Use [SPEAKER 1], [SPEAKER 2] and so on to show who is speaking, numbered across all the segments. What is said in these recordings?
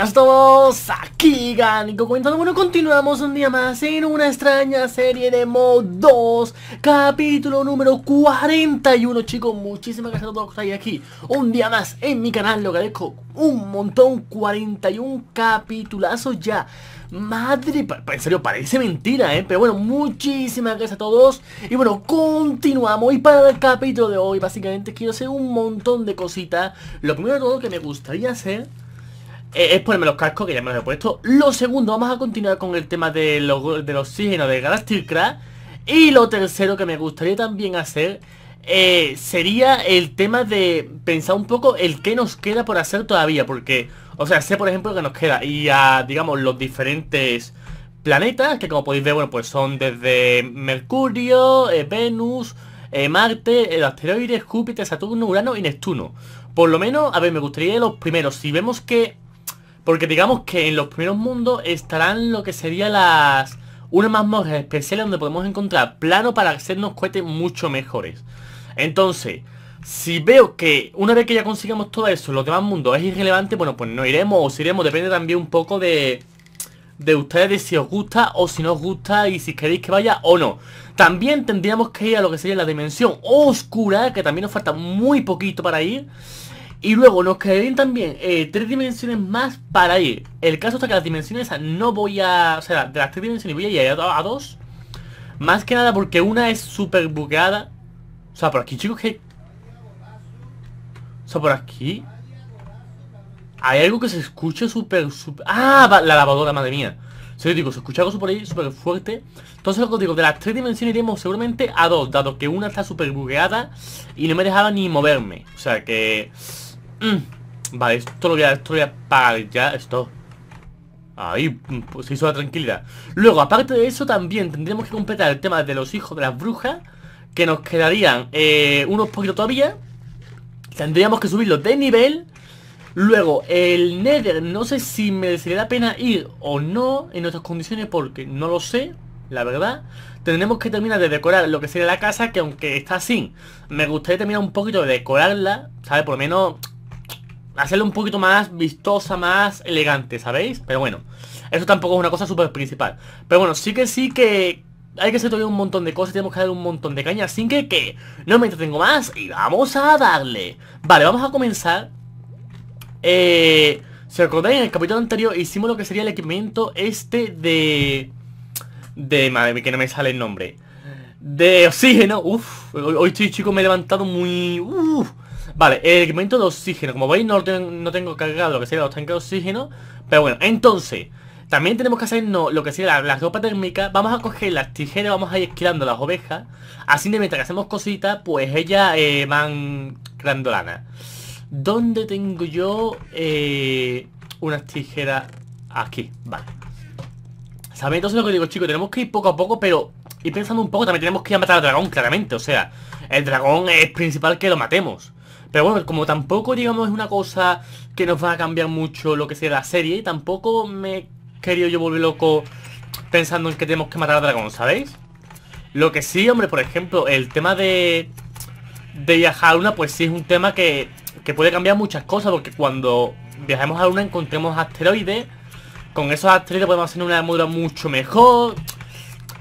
[SPEAKER 1] a todos, aquí Gánico comentando Bueno, continuamos un día más en una extraña serie de Mod 2 Capítulo número 41 Chicos, muchísimas gracias a todos que estar aquí Un día más en mi canal, lo agradezco un montón 41 capitulazos ya Madre, en serio, parece mentira, ¿eh? Pero bueno, muchísimas gracias a todos Y bueno, continuamos Y para el capítulo de hoy, básicamente quiero hacer un montón de cositas Lo primero de todo que me gustaría hacer es ponerme los cascos, que ya me los he puesto. Lo segundo, vamos a continuar con el tema del oxígeno de Galactic Crash. Y lo tercero que me gustaría también hacer eh, sería el tema de pensar un poco el que nos queda por hacer todavía. Porque, o sea, sé por ejemplo que nos queda y a, digamos, los diferentes planetas, que como podéis ver, bueno, pues son desde Mercurio, eh, Venus, eh, Marte, el asteroide, Júpiter, Saturno, Urano y Neptuno. Por lo menos, a ver, me gustaría los primeros. Si vemos que porque digamos que en los primeros mundos estarán lo que sería las... Unas mazmorras especiales donde podemos encontrar plano para hacernos cohetes mucho mejores. Entonces, si veo que una vez que ya consigamos todo eso, lo los demás mundos es irrelevante, bueno, pues no iremos o si iremos, depende también un poco de, de ustedes, de si os gusta o si no os gusta y si queréis que vaya o no. También tendríamos que ir a lo que sería la dimensión oscura, que también nos falta muy poquito para ir. Y luego nos quedarían también eh, tres dimensiones más para ir. El caso está que las dimensiones no voy a... O sea, de las tres dimensiones voy a ir a, dos. Más que nada porque una es súper bugueada. O sea, por aquí, chicos, que... O sea, por aquí... Hay algo que se escucha súper, súper... ¡Ah! La lavadora, madre mía. O sea, digo, se escucha algo por ahí súper fuerte. Entonces, lo que digo, de las tres dimensiones iremos seguramente a dos, dado que una está súper bugueada y no me dejaba ni moverme. O sea, que... Mm. Vale, esto lo voy a, esto lo a ya, esto. Ahí mm, pues, se hizo la tranquilidad. Luego, aparte de eso, también tendríamos que completar el tema de los hijos de las brujas. Que nos quedarían eh, unos poquitos todavía. Tendríamos que subirlos de nivel. Luego, el Nether, no sé si merecería la pena ir o no en nuestras condiciones porque no lo sé, la verdad. Tendremos que terminar de decorar lo que sería la casa, que aunque está así, me gustaría terminar un poquito de decorarla, ¿sabes? Por lo menos hacerlo un poquito más vistosa, más elegante, ¿sabéis? Pero bueno, eso tampoco es una cosa súper principal. Pero bueno, sí que sí que hay que hacer todavía un montón de cosas, tenemos que dar un montón de caña, así que que no me entretengo más y vamos a darle. Vale, vamos a comenzar. Eh, si recordáis, en el capítulo anterior hicimos lo que sería el equipamiento este de... De... Madre mía, que no me sale el nombre. De oxígeno, ¡Uf! hoy estoy chico, me he levantado muy... Uf, Vale, el momento de oxígeno. Como veis, no, no tengo cargado lo que sea los tanques de oxígeno. Pero bueno, entonces... También tenemos que hacernos lo que sea las la, ropa térmica. Vamos a coger las tijeras, vamos a ir esquilando las ovejas. Así de mientras que hacemos cositas, pues ellas eh, van creando lana. ¿Dónde tengo yo eh, unas tijeras? Aquí, vale. ¿Sabéis? Entonces lo que digo, chicos, tenemos que ir poco a poco, pero Y pensando un poco. También tenemos que ir a matar al dragón, claramente. O sea, el dragón es principal que lo matemos. Pero bueno, como tampoco, digamos, es una cosa que nos va a cambiar mucho lo que sea la serie, y tampoco me he querido yo volver loco pensando en que tenemos que matar a dragón, ¿sabéis? Lo que sí, hombre, por ejemplo, el tema de... De viajar a Luna, pues sí es un tema que, puede cambiar muchas cosas, porque cuando viajemos a Luna encontremos asteroides, con esos asteroides podemos hacer una armadura mucho mejor,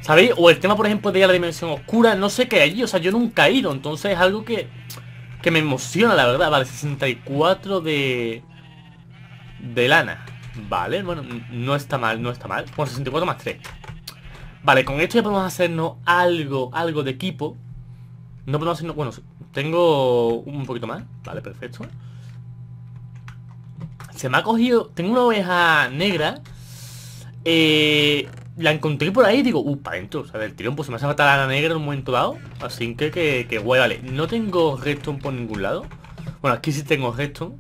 [SPEAKER 1] ¿sabéis? O el tema, por ejemplo, de ir a la dimensión oscura, no sé qué hay allí, o sea, yo nunca he ido, entonces es algo que que me emociona, la verdad. Vale, 64 de... De lana. Vale, bueno, no está mal, no está mal. Bueno, 64 más 3. Vale, con esto ya podemos hacernos algo, algo de equipo. No podemos hacernos... Bueno, tengo un poquito más. Vale, perfecto. Se me ha cogido... Tengo una oveja negra. Eh, la encontré por ahí y digo, uh, para adentro. O sea, del tirón pues se me hace saltado la negra en un momento dado. Así que, que, que guay, vale. No tengo redstone por ningún lado. Bueno, aquí sí tengo redstone.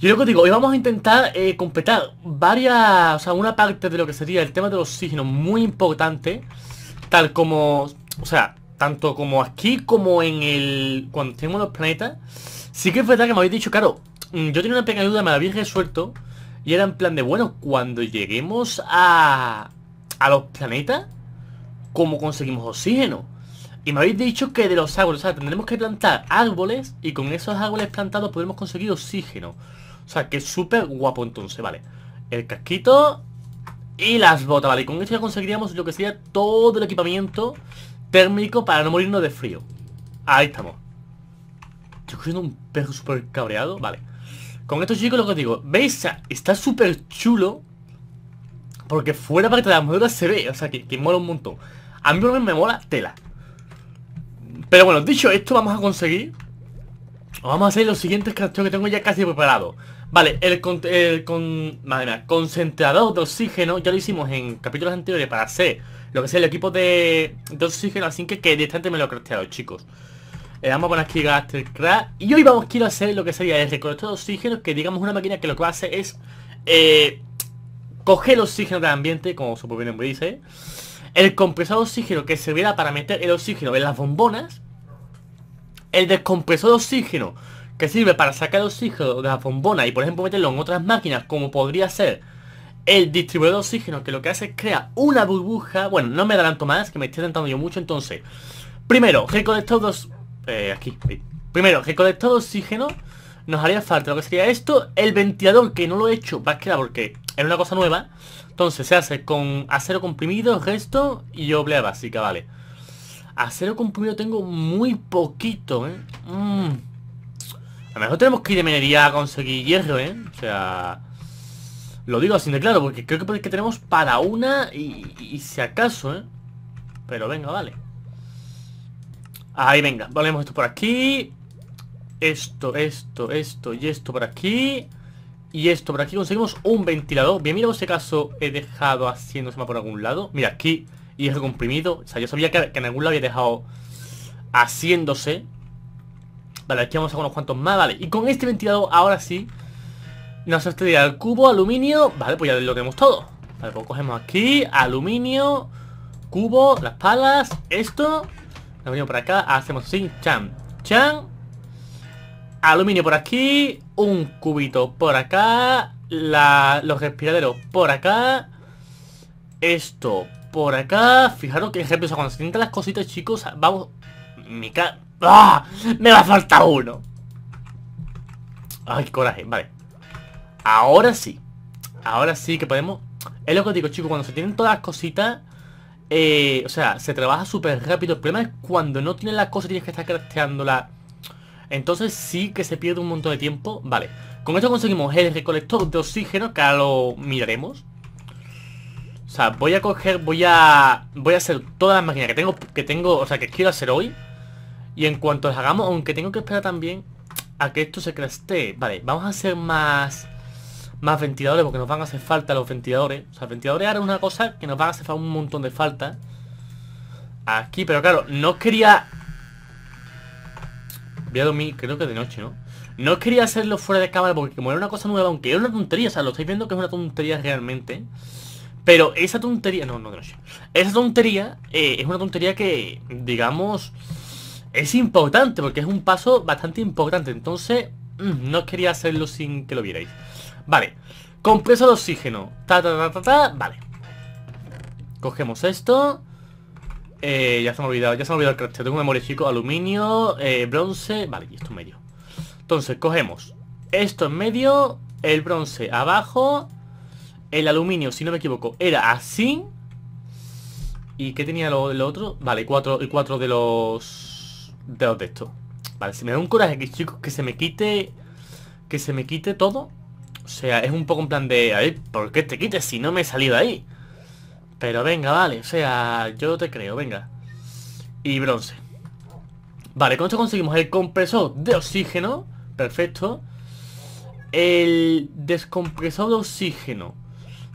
[SPEAKER 1] Yo lo que digo, hoy vamos a intentar eh, completar varias, o sea, una parte de lo que sería el tema del oxígeno muy importante, tal como, o sea, tanto como aquí como en el, cuando tenemos los planetas, sí que es verdad que me habéis dicho, claro, mm, yo tenía una pequeña duda, me la habéis resuelto, y era en plan de, bueno, cuando lleguemos a, a los planetas, ¿cómo conseguimos oxígeno? Y me habéis dicho que de los árboles, o sea, tendremos que plantar árboles y con esos árboles plantados podremos conseguir oxígeno. O sea, que es súper guapo entonces, vale. El casquito y las botas, vale. Y con esto ya conseguiríamos lo que sería todo el equipamiento térmico para no morirnos de frío. Ahí estamos. Estoy cogiendo un perro súper cabreado, vale. Con estos chicos lo que os digo, ¿veis? Está súper chulo. Porque fuera para de la armadura se ve, o sea, que, mola un montón. A mí me mola tela. Pero bueno, dicho esto, vamos a conseguir... Vamos a hacer los siguientes crafteos que tengo ya casi preparado. Vale, el, con, el madre mía, concentrador de oxígeno ya lo hicimos en capítulos anteriores para hacer lo que sea el equipo de, de oxígeno, así que, que directamente me lo he crafteado, chicos. Le eh, damos poner aquí Gaster Y hoy vamos, quiero hacer lo que sería el recolector de oxígeno, que digamos una máquina que lo que hace es eh, coger el oxígeno del ambiente, como su propio nombre dice. El compresor de oxígeno que servirá para meter el oxígeno en las bombonas. El descompresor de oxígeno que sirve para sacar el oxígeno de las bombonas y por ejemplo meterlo en otras máquinas, como podría ser el distribuidor de oxígeno, que lo que hace es crear una burbuja. Bueno, no me adelanto más, que me estoy adelantando yo mucho, entonces... Primero, recolector de eh, aquí. Primero, recolectado oxígeno. Nos haría falta lo que sería esto. El ventilador, que no lo he hecho, va a quedar porque es una cosa nueva. Entonces se hace con acero comprimido, resto y oblea básica, vale. Acero comprimido tengo muy poquito, ¿eh? Mm. A lo mejor tenemos que ir de minería a conseguir hierro, ¿eh? O sea... Lo digo así de claro, porque creo que tenemos para una y, y si acaso, ¿eh? Pero venga, vale. Ahí, venga, volvemos esto por aquí Esto, esto, esto y esto por aquí Y esto por aquí Conseguimos un ventilador Bien, mira, en este caso he dejado haciéndose por algún lado Mira, aquí y es comprimido, O sea, yo sabía que, en algún lado había dejado haciéndose Vale, aquí vamos a unos cuantos más, vale Y con este ventilador, ahora sí Nos salido el cubo, aluminio Vale, pues ya lo tenemos todo Vale, pues cogemos aquí, aluminio Cubo, las palas, esto Aluminio por acá, hacemos sin chan, chan. Aluminio por aquí, un cubito por acá, los respiraderos por acá, esto por acá. Fijaros que ejemplo, cuando se tienen las cositas, chicos, vamos... Me ca... ¡ah! Me va a faltar uno. Ay, coraje, vale. Ahora sí. Ahora sí que podemos... Es lo que digo, chicos, cuando se tienen todas las cositas, eh, o sea, se trabaja súper rápido. El problema es cuando no tienes la cosa y tienes que estar crafteándola. Entonces sí que se pierde un montón de tiempo. Vale. Con esto conseguimos el recolector de oxígeno, que ahora lo miraremos. O sea, voy a coger, voy a... Voy a hacer todas las máquinas que tengo, que tengo, o sea, que quiero hacer hoy. Y en cuanto las hagamos, aunque tengo que esperar también a que esto se crastee. Vale, vamos a hacer más más ventiladores porque nos van a hacer falta los ventiladores. O sea, ventiladores ahora es una cosa que nos van a hacer un montón de falta. Aquí, pero claro, no quería... Voy a dormir, creo que de noche, ¿no? No quería hacerlo fuera de cámara porque como era una cosa nueva, aunque era una tontería, o sea, lo estáis viendo que es una tontería realmente. Pero esa tontería... No, no de noche. Esa tontería eh, es una tontería que, digamos, es importante porque es un paso bastante importante. Entonces, mm, no quería hacerlo sin que lo vierais. Vale. compresa de oxígeno. Ta, ta, ta, Vale. Cogemos esto. Eh, ya se me ha olvidado, ya se me ha olvidado el crafteo. Tengo un memoria chico, aluminio, eh, bronce. Vale, y esto en medio. Entonces, cogemos esto en medio, el bronce abajo, el aluminio, si no me equivoco, era así. ¿Y qué tenía lo, otro? Vale, cuatro, cuatro de los... De los de Vale, si me da un coraje, que, chicos, que se me quite... Que se me quite todo. O sea, es un poco un plan de, a ver, ¿por qué te quites si no me he salido ahí? Pero venga, vale, o sea, yo te creo, venga. Y bronce. Vale, con esto conseguimos el compresor de oxígeno, perfecto. El descompresor de oxígeno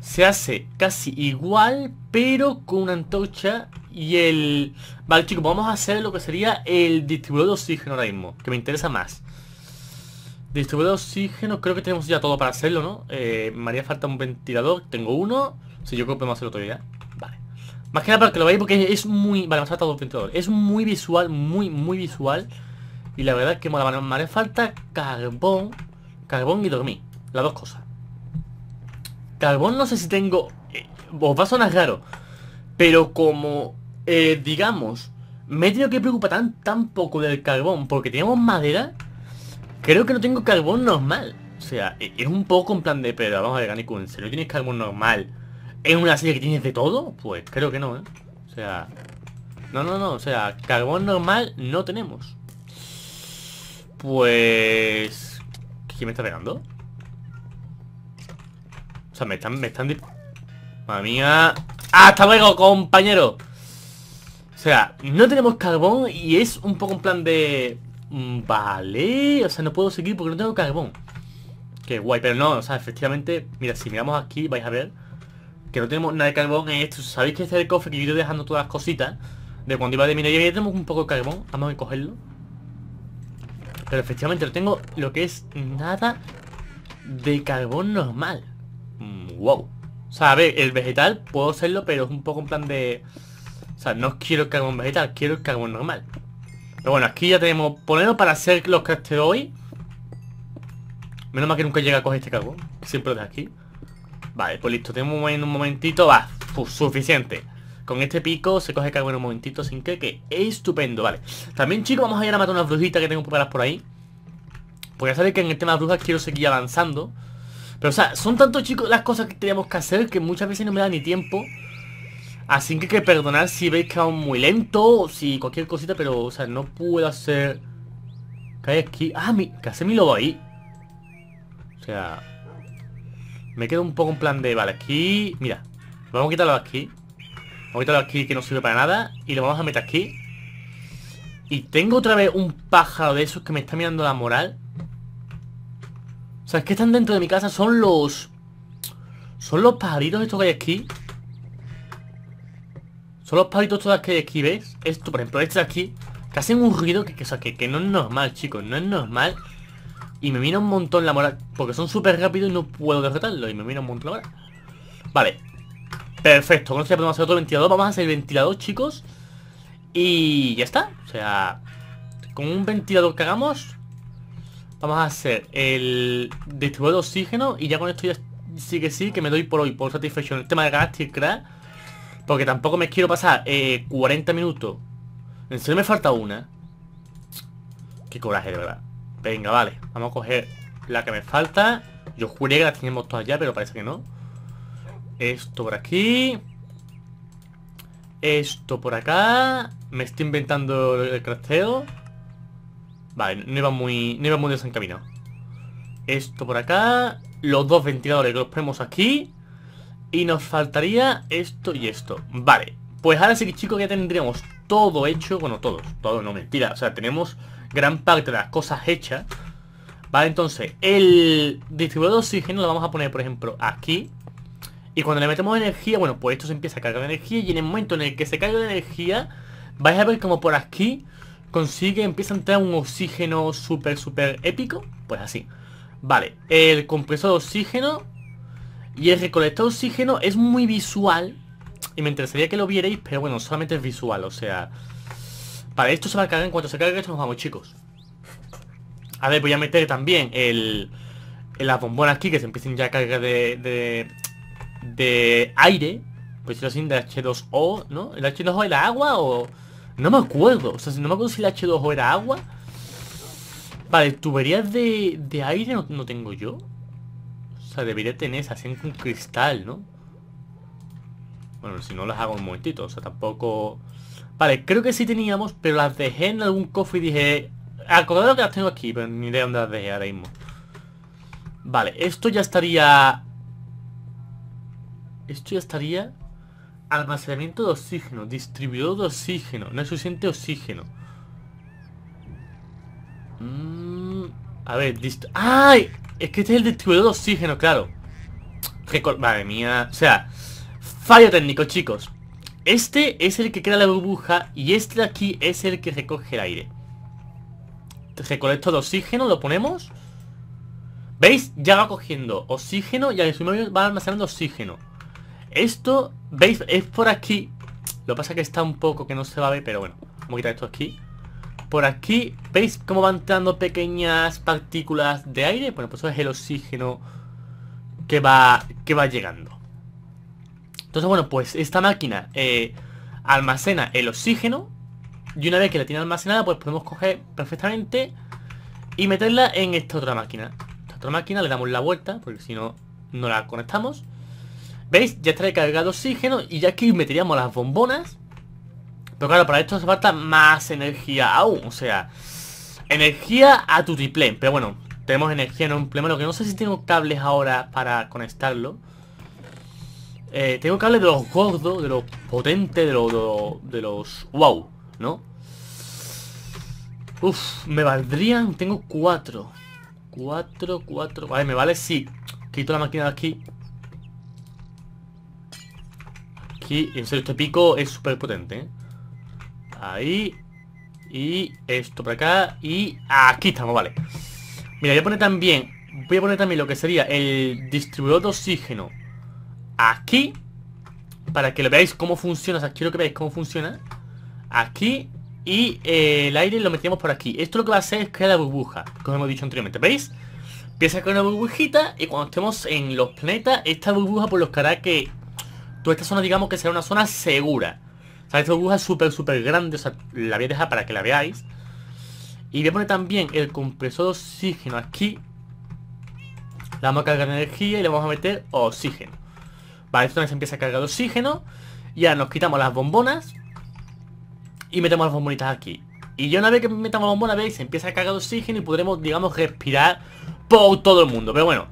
[SPEAKER 1] se hace casi igual, pero con una antorcha y el... Vale, chicos, vamos a hacer lo que sería el distribuidor de oxígeno ahora mismo, que me interesa más. Distribuidor de oxígeno, creo que tenemos ya todo para hacerlo, ¿no? Eh, me haría falta un ventilador, tengo uno. Si yo creo que podemos hacerlo todavía. Vale. Más que nada para que lo veáis porque es muy... Vale, me falta dos ventiladores. Es muy visual, muy, muy visual. Y la verdad es que mola. Me haría falta carbón. Carbón y dormir. Las dos cosas. Carbón no sé si tengo... Eh, os va a sonar raro. Pero como... Eh, digamos... Me he tenido que preocupar tan, tan poco del carbón porque tenemos madera Creo que no tengo carbón normal. O sea, e-, es un poco un plan de... Pero vamos a ver, Ganiku, si no tienes carbón normal? ¿Es una serie que tienes de todo? Pues creo que no, ¿eh? O sea... No, no, no, o sea, carbón normal no tenemos. Pues... ¿Quién me está pegando? O sea, me están... Me están... mía... ¡Hasta luego, compañero! O sea, no tenemos carbón y es un poco un plan de... Mm, vale, o sea, no puedo seguir porque no tengo carbón. Qué guay, pero no, o sea, efectivamente, mira, si miramos aquí vais a ver que no tenemos nada de carbón en esto. Sabéis que este es el cofre que yo dejando todas las cositas de cuando iba de minería. Ya tenemos un poco de carbón, vamos a cogerlo. Pero efectivamente no tengo lo que es nada de carbón normal. wow. Mm, o sea, a ver, el vegetal puedo hacerlo, pero es un poco un plan de... O sea, no quiero carbón vegetal, quiero carbón normal. Pero bueno, aquí ya tenemos ponernos para hacer los hoy Menos mal que nunca llega a coger este carbón. Siempre lo de aquí. Vale, pues listo. Tenemos en un momentito. Va, pues suficiente. Con este pico se coge carbón en un momentito sin que, que estupendo, vale. También, chicos, vamos a ir a matar unas brujitas que tengo preparadas por ahí. Porque ya sabéis que en el tema de brujas quiero seguir avanzando. Pero, o sea, son tantos, chicos, las cosas que tenemos que hacer que muchas veces no me da ni tiempo Así que hay que perdonar si veis que aún muy lento o si cualquier cosita, pero, o sea, no puedo hacer... Que hay aquí? Ah, mi... hace mi lobo ahí? O sea... Me quedo un poco en plan de, vale, aquí... Mira, vamos a quitarlo de aquí. Vamos a quitarlo aquí que no sirve para nada. Y lo vamos a meter aquí. Y tengo otra vez un pájaro de esos que me está mirando la moral. O sea, es que están dentro de mi casa. Son los... Son los pajaritos estos que hay aquí. Son los palitos todas que aquí ves Esto, por ejemplo, este de aquí. Que hacen un ruido que, que, no es normal, chicos. No es normal. Y me mira un montón la moral. Porque son súper rápidos y no puedo derrotarlo. Y me mira un montón la moral. Vale. Perfecto. Con esto ya podemos hacer otro ventilador. Vamos a hacer el ventilador, chicos. Y ya está. O sea, con un ventilador que hagamos, vamos a hacer el distribuidor de oxígeno. Y ya con esto ya sí que sí, que me doy por hoy, por satisfacción. El tema de Galactic Crash porque tampoco me quiero pasar 40 eh, minutos. En serio me falta una. Qué coraje, de verdad. Venga, vale. Vamos a coger la que me falta. Yo juré que la teníamos todas ya, pero parece que no. Esto por aquí. Esto por acá. Me estoy inventando el crafteo. Vale, no iba muy, no iba muy desencaminado. Esto por acá. Los dos ventiladores que los ponemos aquí. Y nos faltaría esto y esto. Vale, pues ahora sí que chicos ya tendríamos todo hecho. Bueno, todos, todo, no mentira. O sea, tenemos gran parte de las cosas hechas. Vale, entonces, el distribuidor de oxígeno lo vamos a poner, por ejemplo, aquí. Y cuando le metemos energía, bueno, pues esto se empieza a cargar de energía. Y en el momento en el que se carga de energía, vais a ver como por aquí consigue, empieza a entrar un oxígeno súper, súper épico. Pues así. Vale, el compresor de oxígeno y el de oxígeno es muy visual Y me interesaría que lo vierais Pero bueno, solamente es visual, o sea Para esto se va a cargar, en cuanto se cargue esto nos vamos chicos A ver, voy a meter también el, Las bombonas aquí que se empiecen ya a cargar de, de, aire Pues si de H2O, ¿no? ¿El H2O era agua o...? No me acuerdo, o sea, si no me acuerdo si el H2O era agua Vale, tuberías de, de aire no tengo yo o sea, debería tener así en un cristal, ¿no? Bueno, si no las hago un momentito, o sea, tampoco... Vale, creo que sí teníamos, pero las dejé en algún cofre y dije... Acordado que las tengo aquí, pero ni idea dónde las dejé ahora mismo. Vale, esto ya estaría... Esto ya estaría... Almacenamiento de oxígeno, distribuidor de oxígeno, no es suficiente oxígeno. Mm, a ver, dist... ¡Ay! Es que este es el distribuidor de oxígeno, claro. Madre mía. O sea, fallo técnico, chicos. Este es el que crea la burbuja y este de aquí es el que recoge el aire. Recolecto de oxígeno, lo ponemos. ¿Veis? Ya va cogiendo oxígeno y al tiempo va almacenando oxígeno. Esto, ¿veis? Es por aquí. Lo pasa que está un poco que no se va a ver, pero bueno. Vamos a quitar esto aquí. Por aquí, ¿veis cómo van entrando pequeñas partículas de aire? Bueno, pues eso es el oxígeno que va, que va llegando. Entonces, bueno, pues esta máquina eh, almacena el oxígeno y una vez que la tiene almacenada, pues podemos coger perfectamente y meterla en esta otra máquina. Esta otra máquina le damos la vuelta, porque si no, no la conectamos. ¿Veis? Ya está recargado oxígeno y ya aquí meteríamos las bombonas pero claro, para esto hace falta más energía aún. O sea, energía a tu triple. Pero bueno, tenemos energía en un pleno. Lo que no sé si tengo cables ahora para conectarlo. Eh, tengo cables de los gordos, de los potentes, de los, de los, wow, ¿no? Uf, me valdrían, tengo cuatro. Cuatro, cuatro. Vale, me vale sí. quito la máquina de aquí. Aquí, en serio, este pico es súper potente, ¿eh? Ahí. Y esto por acá. Y aquí estamos, vale. Mira, voy a poner también... Voy a poner también lo que sería el distribuidor de oxígeno aquí. Para que lo veáis cómo funciona. O sea, quiero que veáis cómo funciona. Aquí. Y eh, el aire lo metemos por aquí. Esto lo que va a hacer es crear la burbuja. Como hemos dicho anteriormente. ¿Veis? Empieza con una burbujita y cuando estemos en los planetas, esta burbuja por pues los que que toda esta zona digamos que será una zona segura sea, esta burbuja es súper, súper grande. O sea, la voy a dejar para que la veáis. Y voy a poner también el compresor de oxígeno aquí. La vamos a cargar energía y le vamos a meter oxígeno. Vale, esto también se empieza a cargar oxígeno. ya nos quitamos las bombonas. Y metemos las bombonitas aquí. Y yo una vez que metamos la bombona, veis, se empieza a cargar oxígeno y podremos, digamos, respirar por todo el mundo. Pero bueno,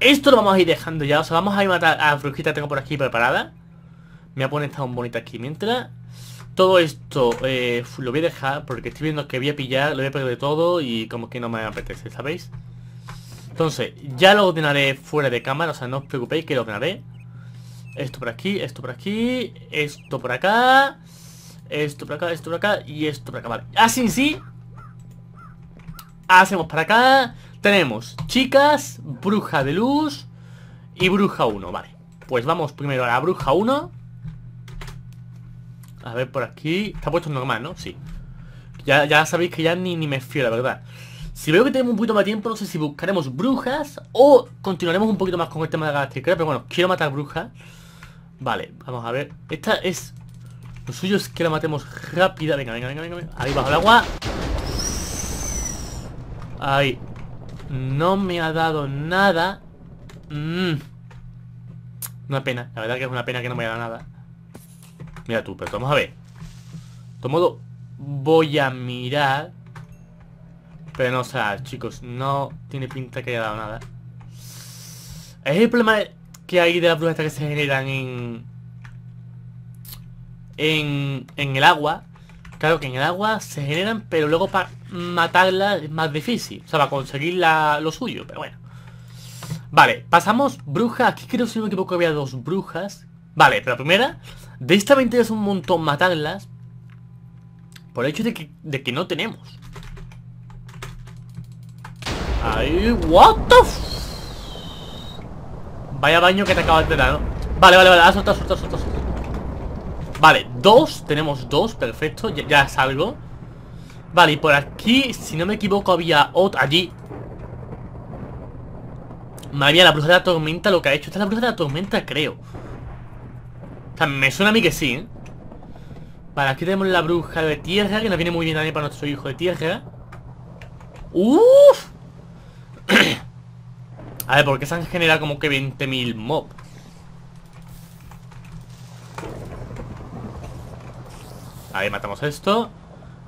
[SPEAKER 1] esto lo vamos a ir dejando ya. O sea, vamos a ir matar a la que tengo por aquí preparada. Me voy a poner esta bombonita aquí mientras. Todo esto eh, lo voy a dejar porque estoy viendo que voy a pillar, lo voy a perder todo y como que no me apetece, ¿sabéis? Entonces, ya lo ordenaré fuera de cámara, o sea, no os preocupéis que lo ordenaré. Esto por aquí, esto por aquí, esto por acá, esto por acá, esto por acá y esto por acá, vale. Así ah, sí, hacemos para acá, tenemos chicas, bruja de luz y bruja 1, vale. Pues vamos primero a la bruja 1. A ver, por aquí... Está puesto normal, ¿no? Sí. Ya, sabéis que ya ni, ni me fío, la verdad. Si veo que tenemos un poquito más tiempo, no sé si buscaremos brujas o continuaremos un poquito más con el tema de la pero bueno, quiero matar brujas. Vale, vamos a ver. Esta es... Lo suyo es que la matemos rápida. Venga, venga, venga, venga. Ahí bajo el agua. Ahí. No me ha dado nada. Mm. Una pena. La verdad que es una pena que no me haya dado nada. Mira tú, pero vamos a ver. De modo, voy a mirar. Pero no, o sea, chicos, no tiene pinta que haya dado nada. Es el problema que hay de las brujas que se generan en, en... En, el agua. Claro que en el agua se generan, pero luego para matarla es más difícil. O sea, para conseguir lo suyo, pero bueno. Vale, pasamos brujas, Aquí creo, si no me equivoco, había dos brujas Vale, pero primera, de esta 20 es un montón matarlas por el hecho de que, de que no tenemos. Ay, what the Vaya baño que te acabas de dar, ¿no? Vale, vale, vale, suelta, suelta, suelta, Vale, dos, tenemos dos, perfecto, ya, salgo. Vale, y por aquí, si no me equivoco, había otra, allí. Madre mía, la bruja de la tormenta, lo que ha hecho. Esta es la bruja de la tormenta, creo. O sea, me suena a mí que sí, ¿eh? Vale, aquí tenemos la bruja de tierra, que no viene muy bien a nadie para nuestro hijo de tierra. ¡Uf! a ver, ¿por qué se han generado como que 20.000 mobs? ver, matamos esto.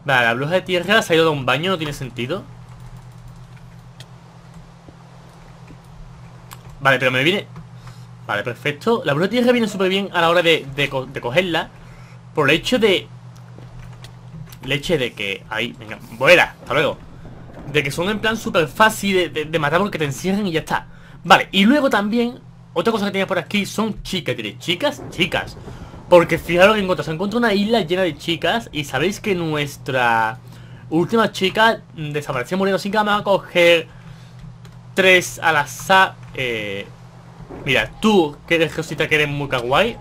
[SPEAKER 1] Vale, la bruja de tierra se ha ido de un baño, no tiene sentido. Vale, pero me viene... Vale, perfecto. La es tierra viene súper bien a la hora de, cogerla. Por el hecho de... Leche de que... Ahí, venga, vuela, hasta luego. De que son en plan súper fácil de, matar porque te encierran y ya está. Vale, y luego también... Otra cosa que tenía por aquí son chicas. tienes ¿chicas? Chicas. Porque fijaros que encontras se encontró una isla llena de chicas y sabéis que nuestra última chica desapareció muriendo sin que vamos a coger tres al azar. Eh, Mira, tú que eres cosita que eres muy kawaii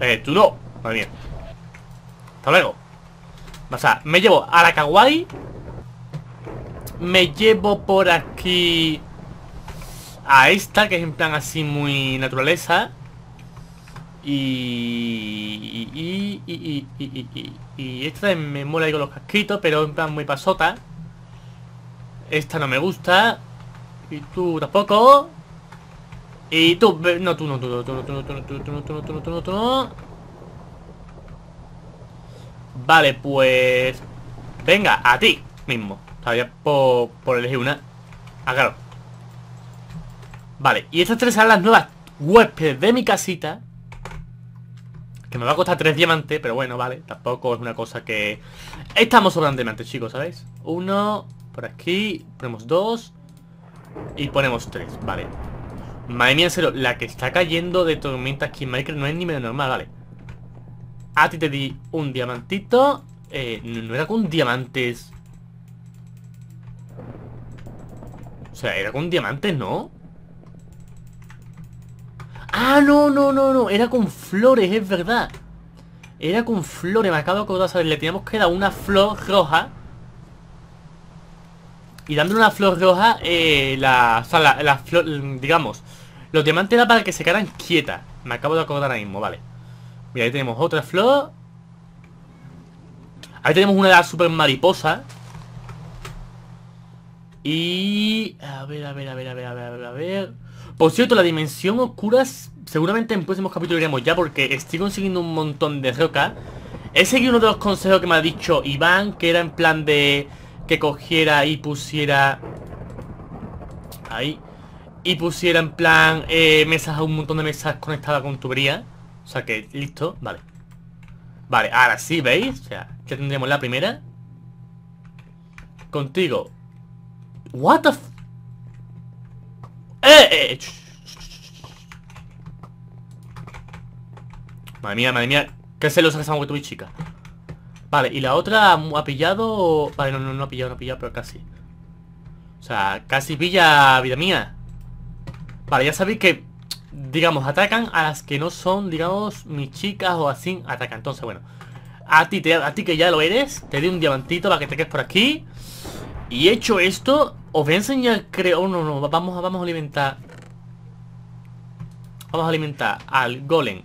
[SPEAKER 1] Eh, tú no Madre mía Hasta luego O sea, me llevo a la kawaii Me llevo por aquí A esta Que es en plan así muy naturaleza Y... Y... Y... Y... esta me mola ahí con los casquitos Pero en plan muy pasota Esta no me gusta Y tú tampoco y tú, no, tú no, tú no, tú no, tú no, tú no, tú no, tú no, Vale, pues... Venga, a ti mismo. Todavía por, por elegir una. Ah, claro. Vale, y estas tres serán las nuevas huéspedes de mi casita. Que me va a costar tres diamantes, pero bueno, vale. Tampoco es una cosa que... Estamos sobrando diamantes, chicos, ¿sabéis? Uno, por aquí, ponemos dos. Y ponemos tres, vale. Madre mía, la que está cayendo de tormenta aquí en Minecraft no es ni medio normal, vale. A ti te di un diamantito. Eh, no era con diamantes. O sea, era con diamantes, ¿no? Ah, no, no, no, no. Era con flores, es verdad. Era con flores, me acabo de acordar, ver. Le teníamos que dar una flor roja y dándole una flor roja, eh, la, o sea, la, digamos, los diamantes era para que se quedaran quietas. Me acabo de acordar ahora mismo, vale. Mira, ahí tenemos otra flor. Ahí tenemos una de las super mariposa. Y... A ver, a ver, a ver, a ver, a ver, a ver... Por cierto, la dimensión oscura seguramente en próximos capítulos iremos ya porque estoy consiguiendo un montón de rocas. He seguido uno de los consejos que me ha dicho Iván, que era en plan de que cogiera y pusiera... Ahí. Y pusiera en plan eh, mesas, un montón de mesas conectadas con tubería. O sea que, listo, vale. Vale, ahora sí, ¿veis? O sea, ya tendríamos la primera. Contigo. What the f eh, eh. eh! Madre mía, madre mía. ¿Qué celosa que se ha vuelto mi chica? Vale, y la otra ha pillado... Vale, no, no, no ha pillado, no ha pillado, pero casi. O sea, casi pilla vida mía. Vale, ya sabéis que, digamos, atacan a las que no son, digamos, mis chicas o así. Atacan, entonces, bueno. A ti, te, a ti que ya lo eres, te di un diamantito para que te quedes por aquí. Y hecho esto, os voy a enseñar, creo... Oh, no, no, vamos, vamos a alimentar... Vamos a alimentar al golem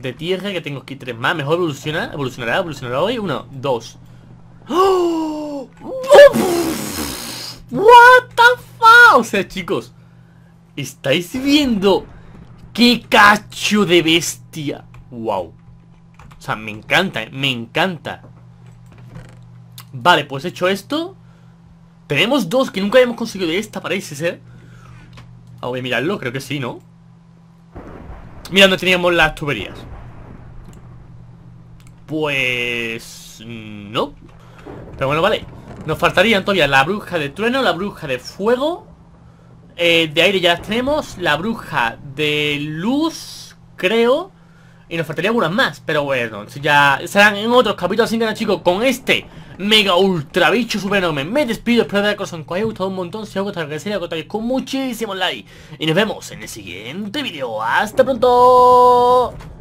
[SPEAKER 1] de tierra, que tengo aquí tres más. Mejor evolucionar, evolucionará, evolucionará hoy. Uno, dos. ¡Oh! What the fuck? O sea, chicos, ¿estáis viendo qué cacho de bestia? Wow. O sea, me encanta, eh, me encanta. Vale, pues hecho esto. Tenemos dos que nunca habíamos conseguido de esta, parece ser. A ah, voy a mirarlo, creo que sí, ¿no? Mira donde teníamos las tuberías. Pues... No. Pero bueno, vale. Nos faltarían todavía la bruja de trueno, la bruja de fuego. Eh, de aire ya las tenemos. La bruja de luz, creo. Y nos faltaría algunas más. Pero bueno, si ya serán en otros capítulos. sin que chicos, con este mega ultra bicho super enorme. Me despido, espero que os haya gustado un montón. Si os ha que agradecería a con muchísimos likes. Y nos vemos en el siguiente vídeo. ¡Hasta pronto!